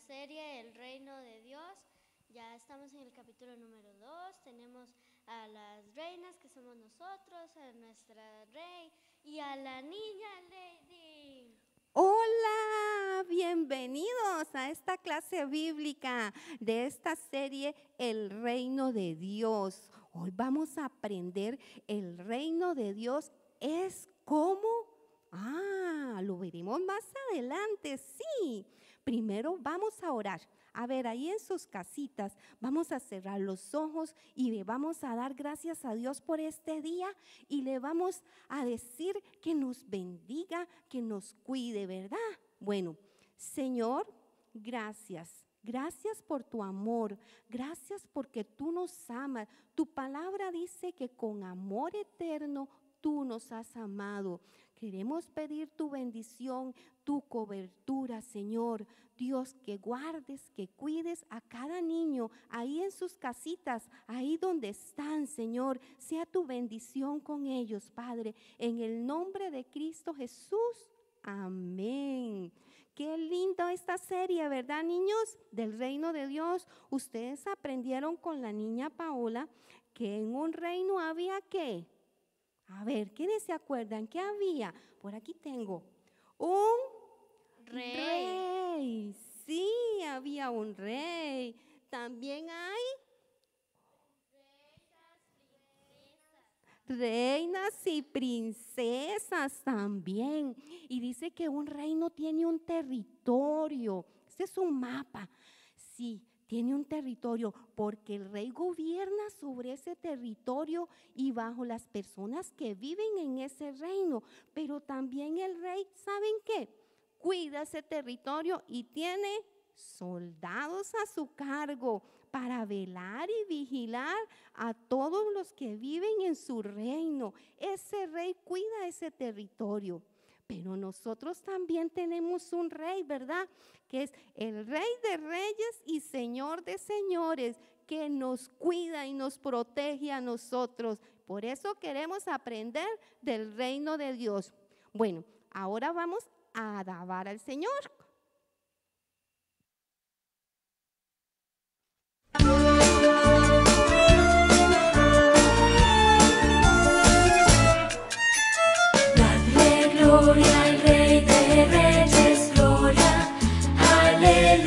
serie El Reino de Dios. Ya estamos en el capítulo número 2. Tenemos a las reinas que somos nosotros, a nuestra rey y a la niña Lady. Hola, bienvenidos a esta clase bíblica de esta serie El Reino de Dios. Hoy vamos a aprender el reino de Dios es como... Ah, lo veremos más adelante, sí primero vamos a orar. A ver, ahí en sus casitas vamos a cerrar los ojos y le vamos a dar gracias a Dios por este día y le vamos a decir que nos bendiga, que nos cuide, ¿verdad? Bueno, Señor, gracias. Gracias por tu amor, gracias porque tú nos amas. Tu palabra dice que con amor eterno tú nos has amado. Queremos pedir tu bendición, tu cobertura, Señor. Dios, que guardes, que cuides a cada niño ahí en sus casitas, ahí donde están, Señor. Sea tu bendición con ellos, Padre. En el nombre de Cristo Jesús. Amén. Qué linda esta serie, ¿verdad, niños? Del reino de Dios. Ustedes aprendieron con la niña Paola que en un reino había que a ver, ¿quiénes se acuerdan? ¿Qué había? Por aquí tengo un rey. Sí, había un rey. También hay reinas y princesas también. Y dice que un reino tiene un territorio. Este es un mapa. Sí, tiene un territorio porque el rey gobierna sobre ese territorio y bajo las personas que viven en ese reino. Pero también el rey, ¿saben qué? Cuida ese territorio y tiene soldados a su cargo para velar y vigilar a todos los que viven en su reino. Ese rey cuida ese territorio pero nosotros también tenemos un rey, ¿verdad? Que es el rey de reyes y señor de señores, que nos cuida y nos protege a nosotros. Por eso queremos aprender del reino de Dios. Bueno, ahora vamos a alabar al Señor Aleluya.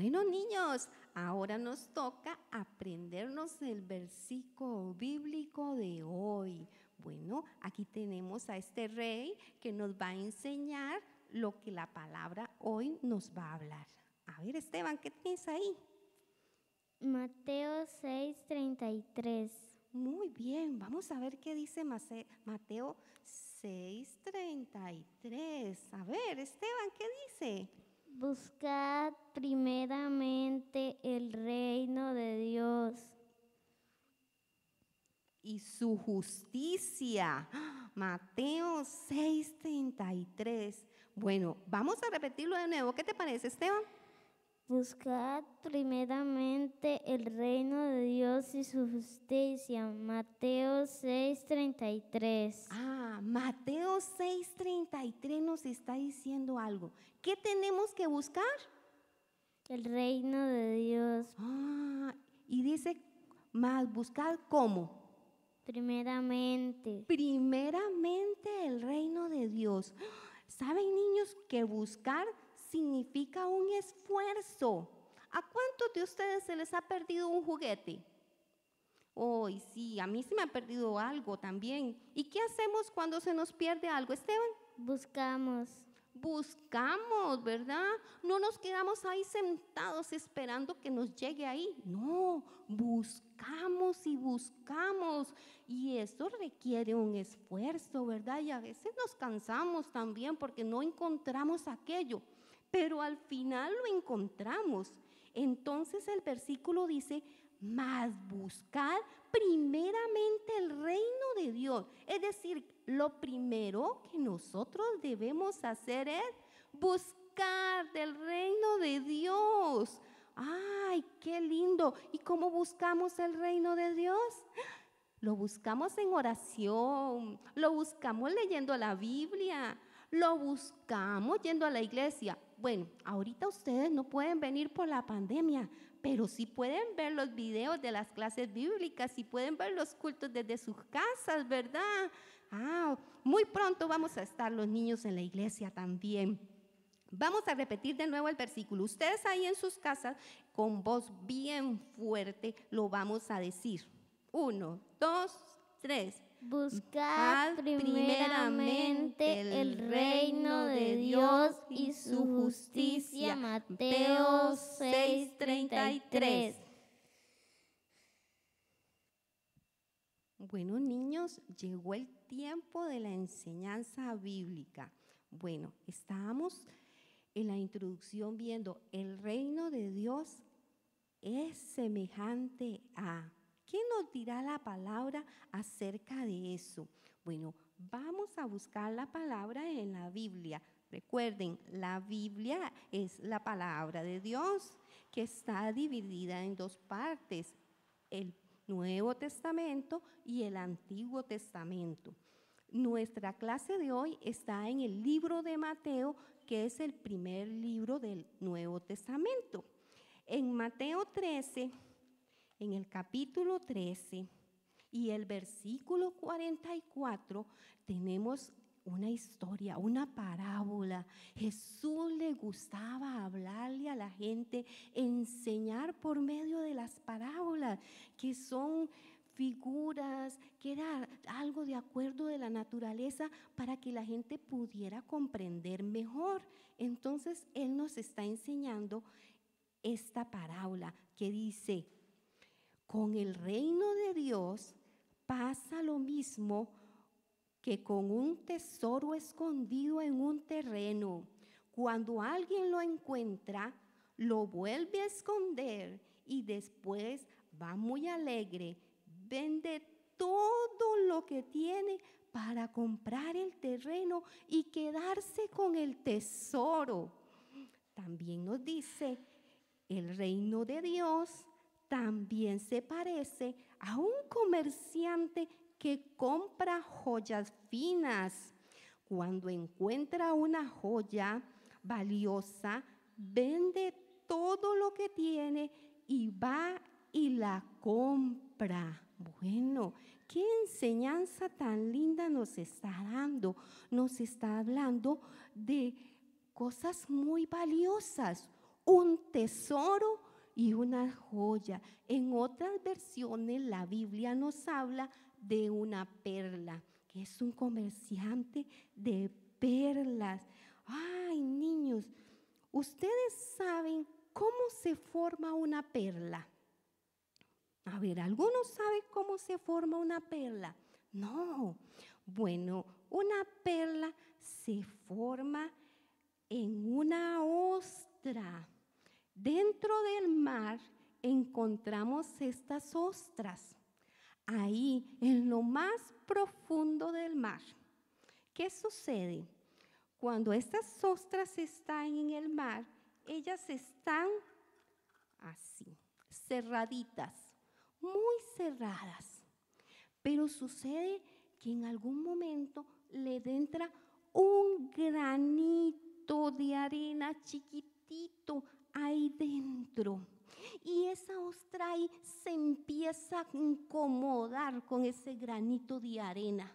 Bueno, niños, ahora nos toca aprendernos el versículo bíblico de hoy. Bueno, aquí tenemos a este rey que nos va a enseñar lo que la palabra hoy nos va a hablar. A ver, Esteban, ¿qué tienes ahí? Mateo 6.33 Muy bien, vamos a ver qué dice Mateo 6.33. A ver, Esteban, ¿qué dice? Buscad primeramente el reino de Dios y su justicia. Mateo 6:33. Bueno, vamos a repetirlo de nuevo. ¿Qué te parece, Esteban? Buscad primeramente el reino de Dios y su justicia. Mateo 6:33. Ah, Mateo 6:33 nos está diciendo algo. ¿Qué tenemos que buscar? El reino de Dios. Ah, y dice, más buscar cómo. Primeramente. Primeramente el reino de Dios. ¿Saben niños que buscar significa un esfuerzo. ¿A cuántos de ustedes se les ha perdido un juguete? Hoy sí, a mí se me ha perdido algo también. ¿Y qué hacemos cuando se nos pierde algo, Esteban? Buscamos. Buscamos, ¿verdad? No nos quedamos ahí sentados esperando que nos llegue ahí. No, buscamos y buscamos. Y eso requiere un esfuerzo, ¿verdad? Y a veces nos cansamos también porque no encontramos aquello pero al final lo encontramos. Entonces el versículo dice, mas buscar primeramente el reino de Dios. Es decir, lo primero que nosotros debemos hacer es buscar del reino de Dios. ¡Ay, qué lindo! ¿Y cómo buscamos el reino de Dios? Lo buscamos en oración, lo buscamos leyendo la Biblia, lo buscamos yendo a la iglesia. Bueno, ahorita ustedes no pueden venir por la pandemia, pero sí pueden ver los videos de las clases bíblicas, y pueden ver los cultos desde sus casas, ¿verdad? Ah, muy pronto vamos a estar los niños en la iglesia también. Vamos a repetir de nuevo el versículo. Ustedes ahí en sus casas, con voz bien fuerte, lo vamos a decir. Uno, dos, tres. Buscad primeramente el reino de Dios y su justicia. Mateo 6:33. Bueno, niños, llegó el tiempo de la enseñanza bíblica. Bueno, estábamos en la introducción viendo el reino de Dios es semejante a ¿Qué nos dirá la palabra acerca de eso? Bueno, vamos a buscar la palabra en la Biblia. Recuerden, la Biblia es la palabra de Dios que está dividida en dos partes, el Nuevo Testamento y el Antiguo Testamento. Nuestra clase de hoy está en el libro de Mateo, que es el primer libro del Nuevo Testamento. En Mateo 13, en el capítulo 13 y el versículo 44 tenemos una historia, una parábola. Jesús le gustaba hablarle a la gente, enseñar por medio de las parábolas, que son figuras, que era algo de acuerdo de la naturaleza para que la gente pudiera comprender mejor. Entonces Él nos está enseñando esta parábola que dice, con el reino de Dios pasa lo mismo que con un tesoro escondido en un terreno. Cuando alguien lo encuentra, lo vuelve a esconder y después va muy alegre, vende todo lo que tiene para comprar el terreno y quedarse con el tesoro. También nos dice, el reino de Dios también se parece a un comerciante que compra joyas finas. Cuando encuentra una joya valiosa, vende todo lo que tiene y va y la compra. Bueno, qué enseñanza tan linda nos está dando. Nos está hablando de cosas muy valiosas, un tesoro y una joya. En otras versiones la Biblia nos habla de una perla, que es un comerciante de perlas. Ay, niños, ustedes saben cómo se forma una perla. A ver, ¿alguno sabe cómo se forma una perla? No. Bueno, una perla se forma en una ostra. Dentro del mar encontramos estas ostras, ahí en lo más profundo del mar. ¿Qué sucede? Cuando estas ostras están en el mar, ellas están así, cerraditas, muy cerradas. Pero sucede que en algún momento le entra un granito de arena chiquitito hay dentro. Y esa ostra se empieza a incomodar con ese granito de arena.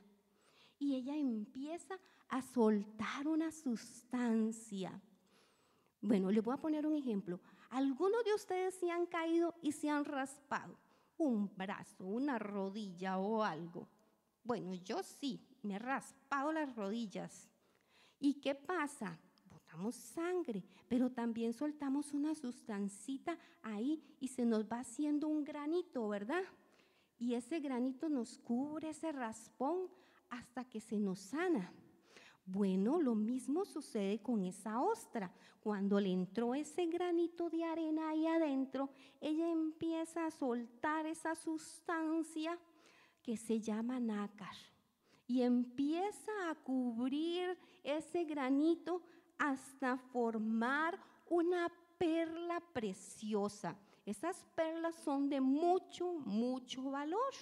Y ella empieza a soltar una sustancia. Bueno, le voy a poner un ejemplo. Algunos de ustedes se han caído y se han raspado un brazo, una rodilla o algo. Bueno, yo sí, me he raspado las rodillas. ¿Y qué pasa? sangre, pero también soltamos una sustancita ahí y se nos va haciendo un granito, ¿verdad? Y ese granito nos cubre ese raspón hasta que se nos sana. Bueno, lo mismo sucede con esa ostra. Cuando le entró ese granito de arena ahí adentro, ella empieza a soltar esa sustancia que se llama nácar y empieza a cubrir ese granito hasta formar una perla preciosa. Esas perlas son de mucho, mucho valor.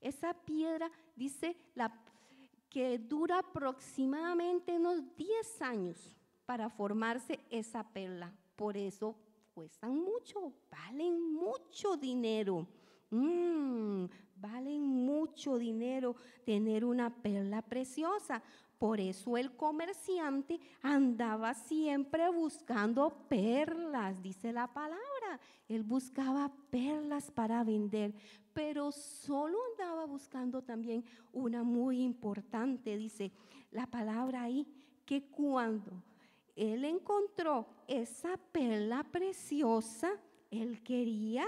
Esa piedra, dice, que dura aproximadamente unos 10 años para formarse esa perla. Por eso cuestan mucho, valen mucho dinero. Mm, valen mucho dinero tener una perla preciosa, por eso el comerciante andaba siempre buscando perlas, dice la palabra. Él buscaba perlas para vender, pero solo andaba buscando también una muy importante, dice la palabra ahí, que cuando él encontró esa perla preciosa, él quería,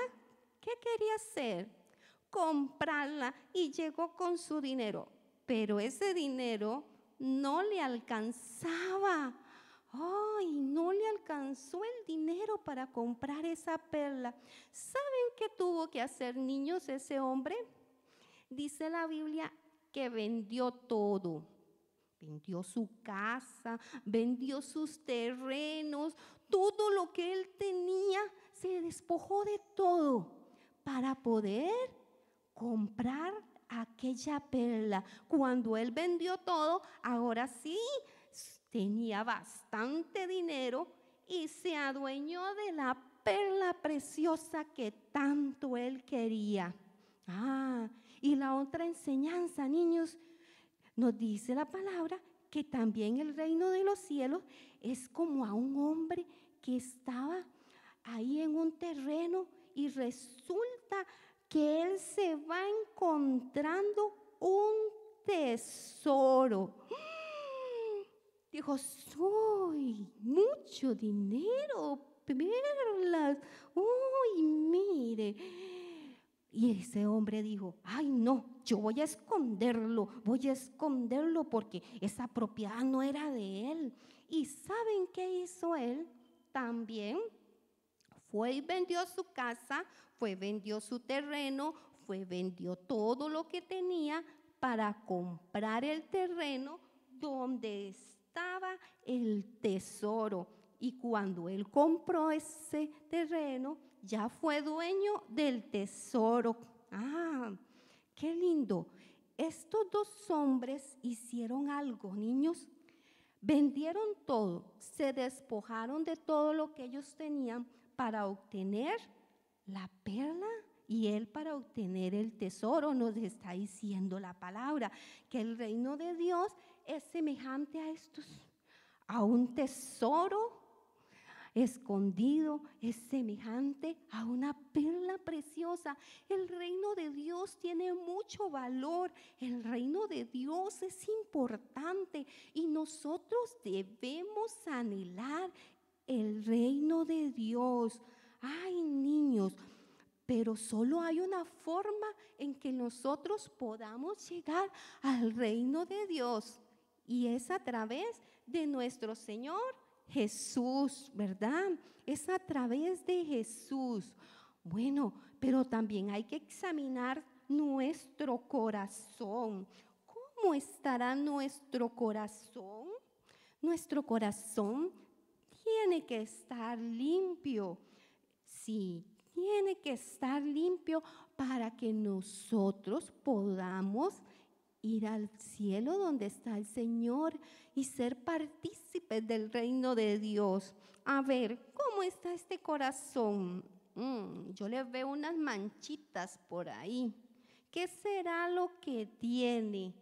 ¿qué quería hacer? Comprarla y llegó con su dinero. Pero ese dinero no le alcanzaba. ¡Ay! No le alcanzó el dinero para comprar esa perla. ¿Saben qué tuvo que hacer, niños, ese hombre? Dice la Biblia que vendió todo. Vendió su casa, vendió sus terrenos, todo lo que él tenía, se despojó de todo para poder comprar aquella perla. Cuando él vendió todo, ahora sí tenía bastante dinero y se adueñó de la perla preciosa que tanto él quería. Ah, y la otra enseñanza, niños, nos dice la palabra que también el reino de los cielos es como a un hombre que estaba ahí en un terreno y resulta él se va encontrando un tesoro. Dijo, soy mucho dinero, perlas. Uy, mire. Y ese hombre dijo, ay no, yo voy a esconderlo, voy a esconderlo porque esa propiedad no era de él. ¿Y saben qué hizo él? También fue y vendió su casa, fue vendió su terreno, fue vendió todo lo que tenía para comprar el terreno donde estaba el tesoro. Y cuando él compró ese terreno, ya fue dueño del tesoro. Ah, qué lindo. Estos dos hombres hicieron algo, niños. Vendieron todo, se despojaron de todo lo que ellos tenían para obtener la perla y Él para obtener el tesoro, nos está diciendo la palabra, que el reino de Dios es semejante a estos, a un tesoro escondido, es semejante a una perla preciosa. El reino de Dios tiene mucho valor, el reino de Dios es importante y nosotros debemos anhelar el reino de Dios. Ay, niños, pero solo hay una forma en que nosotros podamos llegar al reino de Dios y es a través de nuestro Señor Jesús, ¿verdad? Es a través de Jesús. Bueno, pero también hay que examinar nuestro corazón. ¿Cómo estará nuestro corazón? Nuestro corazón tiene que estar limpio. Sí, tiene que estar limpio para que nosotros podamos ir al cielo donde está el Señor y ser partícipes del reino de Dios. A ver, ¿cómo está este corazón? Mm, yo le veo unas manchitas por ahí. ¿Qué será lo que tiene?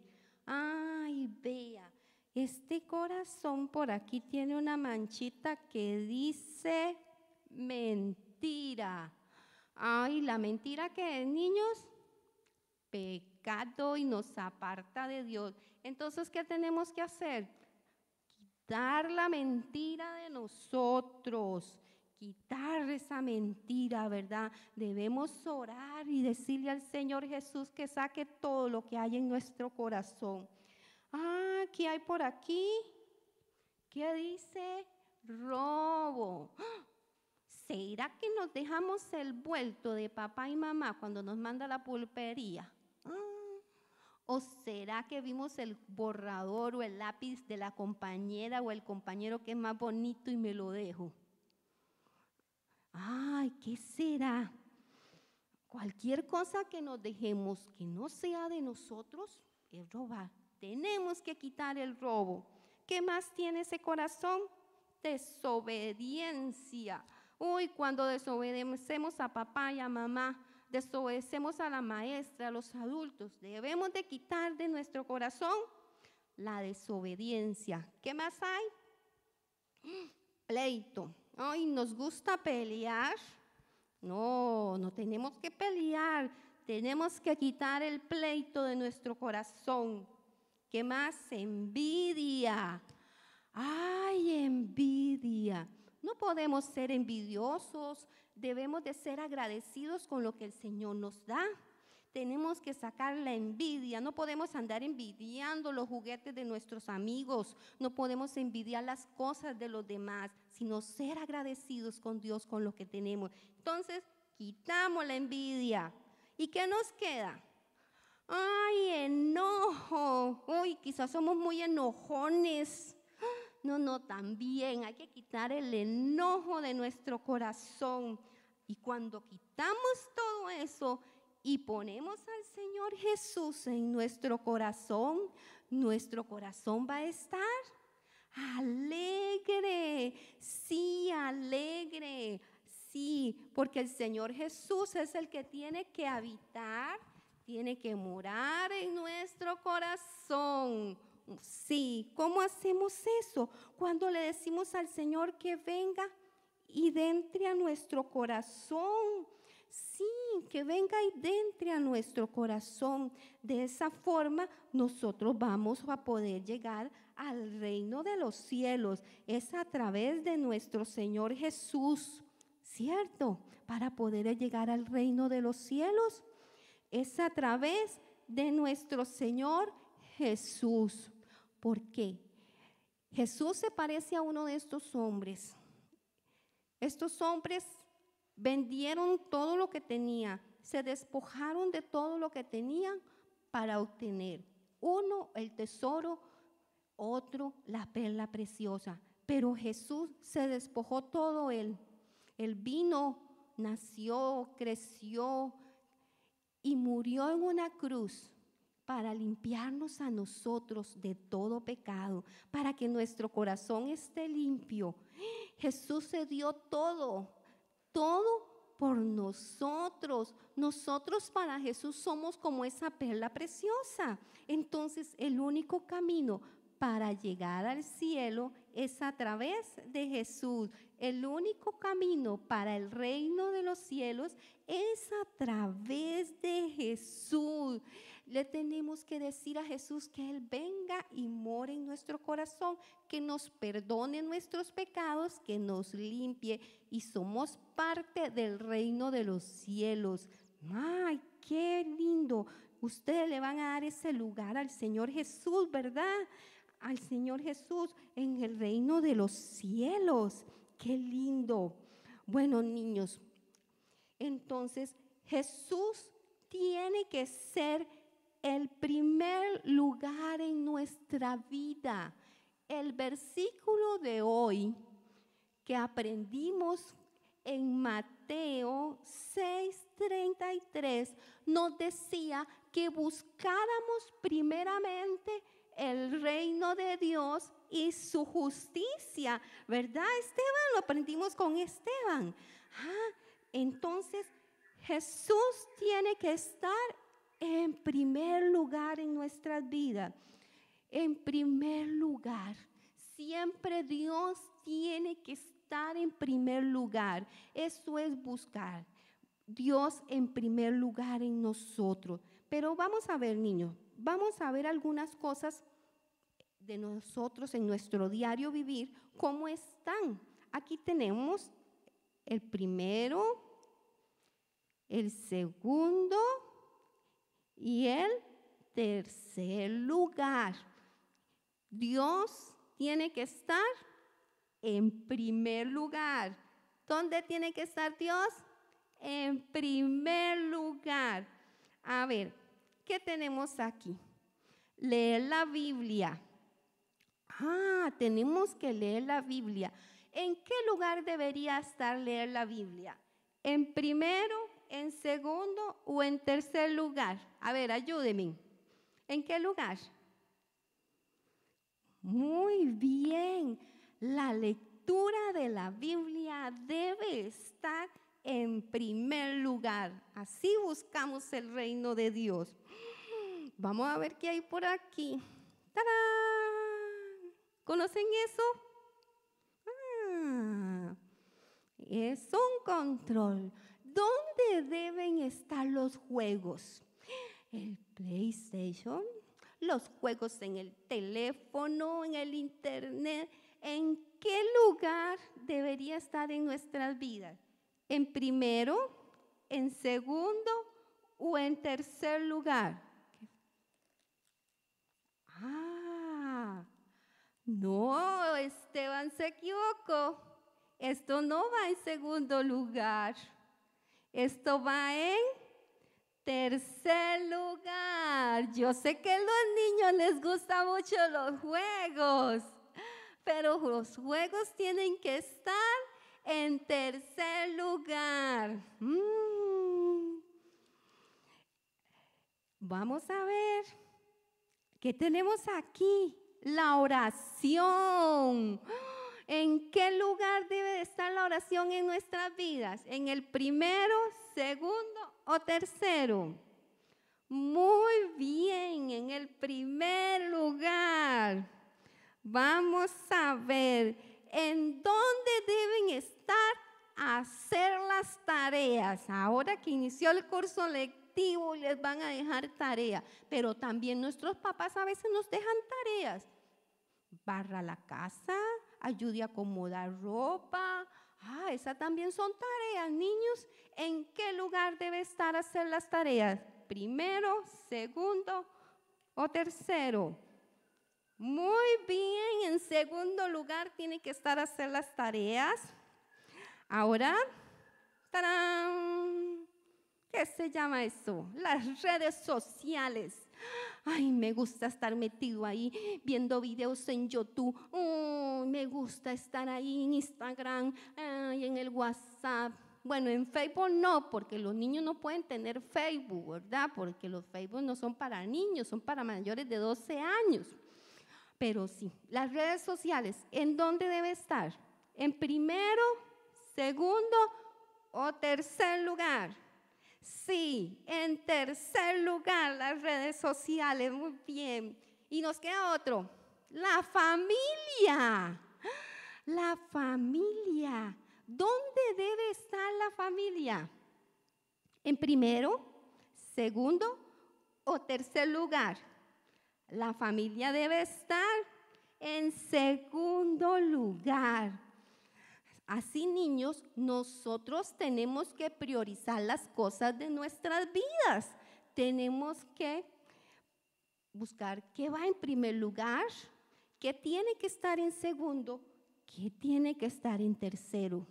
Ay, vea, este corazón por aquí tiene una manchita que dice mentira. Ay, la mentira que es, niños, pecado y nos aparta de Dios. Entonces, ¿qué tenemos que hacer? Quitar la mentira de nosotros quitar esa mentira, ¿verdad? Debemos orar y decirle al Señor Jesús que saque todo lo que hay en nuestro corazón. Ah, ¿qué hay por aquí? ¿Qué dice? Robo. ¡Ah! ¿Será que nos dejamos el vuelto de papá y mamá cuando nos manda la pulpería? Ah. ¿O será que vimos el borrador o el lápiz de la compañera o el compañero que es más bonito y me lo dejo? Ay, ¿qué será? Cualquier cosa que nos dejemos que no sea de nosotros es robar. Tenemos que quitar el robo. ¿Qué más tiene ese corazón? Desobediencia. ...uy cuando desobedecemos a papá y a mamá, desobedecemos a la maestra, a los adultos, debemos de quitar de nuestro corazón la desobediencia. ¿Qué más hay? Pleito. Ay, nos gusta pelear. No, no tenemos que pelear. Tenemos que quitar el pleito de nuestro corazón. ¿Qué más? Envidia. Ay, envidia. No podemos ser envidiosos, debemos de ser agradecidos con lo que el Señor nos da. Tenemos que sacar la envidia, no podemos andar envidiando los juguetes de nuestros amigos, no podemos envidiar las cosas de los demás, sino ser agradecidos con Dios con lo que tenemos. Entonces, quitamos la envidia. ¿Y qué nos queda? Ay, enojo. Uy, quizás somos muy enojones. No, no, también hay que quitar el enojo de nuestro corazón. Y cuando quitamos todo eso y ponemos al Señor Jesús en nuestro corazón, nuestro corazón va a estar alegre, sí, alegre, sí, porque el Señor Jesús es el que tiene que habitar tiene que morar en nuestro corazón. Sí, ¿cómo hacemos eso? Cuando le decimos al Señor que venga y entre a nuestro corazón. Sí, que venga y entre a nuestro corazón. De esa forma nosotros vamos a poder llegar al reino de los cielos. Es a través de nuestro Señor Jesús, ¿cierto? Para poder llegar al reino de los cielos es a través de nuestro Señor Jesús. ¿Por qué? Jesús se parece a uno de estos hombres. Estos hombres vendieron todo lo que tenían, se despojaron de todo lo que tenían para obtener. Uno el tesoro, otro la perla preciosa. Pero Jesús se despojó todo él. El vino, nació, creció, y murió en una cruz para limpiarnos a nosotros de todo pecado, para que nuestro corazón esté limpio. Jesús se dio todo, todo por nosotros. Nosotros para Jesús somos como esa perla preciosa. Entonces el único camino para llegar al cielo es a través de Jesús. El único camino para el reino de los cielos es a través de Jesús. Le tenemos que decir a Jesús que Él venga y more en nuestro corazón, que nos perdone nuestros pecados, que nos limpie y somos parte del reino de los cielos. ¡Ay, qué lindo! Ustedes le van a dar ese lugar al Señor Jesús, ¿verdad? al Señor Jesús en el reino de los cielos. Qué lindo. Bueno, niños, entonces Jesús tiene que ser el primer lugar en nuestra vida. El versículo de hoy que aprendimos en Mateo 6:33 nos decía que buscáramos primeramente el reino de Dios y su justicia, ¿verdad, Esteban? Lo aprendimos con Esteban. Ah, entonces, Jesús tiene que estar en primer lugar en nuestras vidas. En primer lugar, siempre Dios tiene que estar en primer lugar. Eso es buscar. Dios en primer lugar en nosotros. Pero vamos a ver, niños vamos a ver algunas cosas de nosotros en nuestro diario vivir, cómo están. Aquí tenemos el primero, el segundo y el tercer lugar. Dios tiene que estar en primer lugar. ¿Dónde tiene que estar Dios? En primer lugar. A ver, ¿Qué tenemos aquí? Leer la Biblia. Ah, tenemos que leer la Biblia. ¿En qué lugar debería estar leer la Biblia? ¿En primero, en segundo o en tercer lugar? A ver, ayúdeme. ¿En qué lugar? Muy bien. La lectura de la Biblia debe estar en primer lugar. Así buscamos el reino de Dios. Vamos a ver qué hay por aquí. ¿Conocen eso? Ah, es un control. ¿Dónde deben estar los juegos? El PlayStation, los juegos en el teléfono, en el internet. ¿En qué lugar debería estar en nuestras vidas? en primero, en segundo o en tercer lugar. Ah, no, Esteban se equivocó. Esto no va en segundo lugar. Esto va en tercer lugar. Yo sé que a los niños les gustan mucho los juegos, pero los juegos tienen que estar en tercer lugar, mm, vamos a ver qué tenemos aquí. La oración. ¿En qué lugar debe estar la oración en nuestras vidas? ¿En el primero, segundo o tercero? Muy bien, en el primer lugar. Vamos a ver en dónde deben estar a hacer las tareas. Ahora que inició el curso lectivo les van a dejar tareas. pero también nuestros papás a veces nos dejan tareas. Barra la casa, ayude a acomodar ropa. Ah, esas también son tareas. Niños, ¿en qué lugar debe estar a hacer las tareas? Primero, segundo o tercero. Muy bien, en segundo lugar tiene que estar a hacer las tareas. Ahora, ¿qué se llama eso? Las redes sociales. Ay, me gusta estar metido ahí viendo videos en YouTube. Mm, me gusta estar ahí en Instagram, y en el WhatsApp. Bueno, en Facebook no, porque los niños no pueden tener Facebook, ¿verdad? Porque los Facebook no son para niños, son para mayores de 12 años. Pero sí, las redes sociales, ¿en dónde debe estar? ¿En primero, segundo o tercer lugar? Sí, en tercer lugar las redes sociales, muy bien. Y nos queda otro, la familia. La familia. ¿Dónde debe estar la familia? ¿En primero, segundo o tercer lugar? La familia debe estar en segundo lugar. Así niños, nosotros tenemos que priorizar las cosas de nuestras vidas. Tenemos que buscar qué va en primer lugar, qué tiene que estar en segundo, qué tiene que estar en tercero.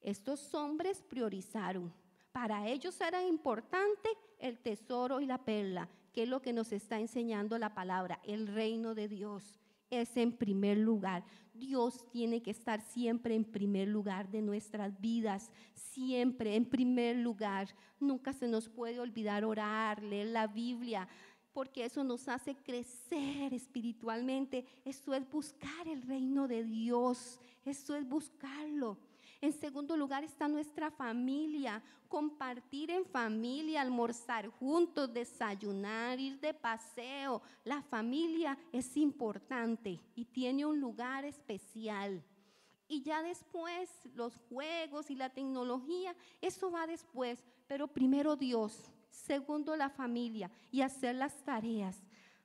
Estos hombres priorizaron. Para ellos era importante el tesoro y la perla. Qué es lo que nos está enseñando la palabra, el reino de Dios es en primer lugar. Dios tiene que estar siempre en primer lugar de nuestras vidas, siempre en primer lugar. Nunca se nos puede olvidar orar, leer la Biblia, porque eso nos hace crecer espiritualmente. eso es buscar el reino de Dios, eso es buscarlo. En segundo lugar está nuestra familia, compartir en familia, almorzar juntos, desayunar, ir de paseo. La familia es importante y tiene un lugar especial. Y ya después los juegos y la tecnología, eso va después, pero primero Dios, segundo la familia y hacer las tareas.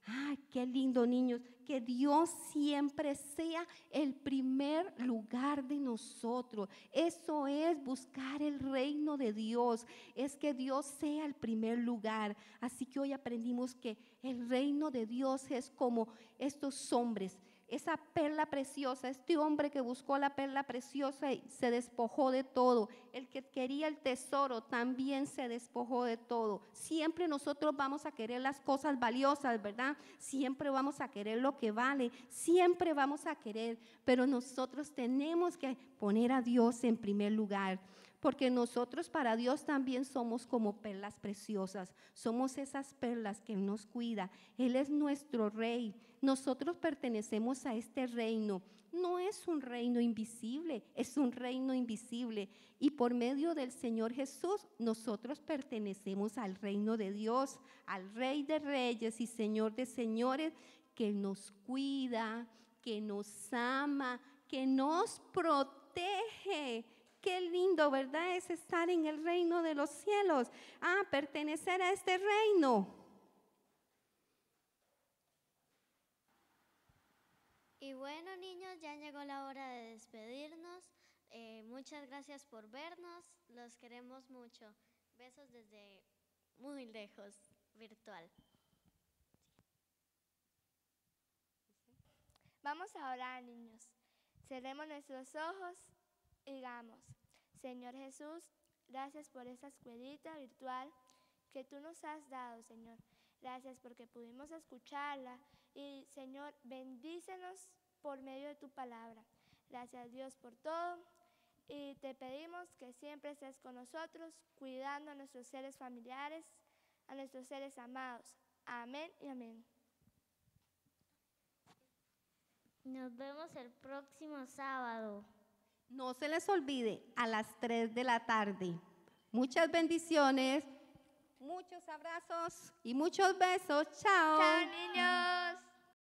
Ay, qué lindo, niños que Dios siempre sea el primer lugar de nosotros. Eso es buscar el reino de Dios, es que Dios sea el primer lugar. Así que hoy aprendimos que el reino de Dios es como estos hombres esa perla preciosa, este hombre que buscó la perla preciosa y se despojó de todo, el que quería el tesoro también se despojó de todo. Siempre nosotros vamos a querer las cosas valiosas, ¿verdad? Siempre vamos a querer lo que vale, siempre vamos a querer, pero nosotros tenemos que poner a Dios en primer lugar porque nosotros para Dios también somos como perlas preciosas, somos esas perlas que Él nos cuida, Él es nuestro rey, nosotros pertenecemos a este reino, no es un reino invisible, es un reino invisible y por medio del Señor Jesús nosotros pertenecemos al reino de Dios, al Rey de Reyes y Señor de Señores que nos cuida, que nos ama, que nos protege Qué lindo, ¿verdad? Es estar en el reino de los cielos. Ah, pertenecer a este reino. Y bueno, niños, ya llegó la hora de despedirnos. Eh, muchas gracias por vernos. Los queremos mucho. Besos desde muy lejos, virtual. Vamos a orar, niños. Cerremos nuestros ojos digamos, Señor Jesús, gracias por esa escuelita virtual que tú nos has dado, Señor. Gracias porque pudimos escucharla y, Señor, bendícenos por medio de tu palabra. Gracias Dios por todo y te pedimos que siempre estés con nosotros, cuidando a nuestros seres familiares, a nuestros seres amados. Amén y amén. Nos vemos el próximo sábado. No se les olvide a las 3 de la tarde. Muchas bendiciones, muchos abrazos y muchos besos. Chao. Chao, niños.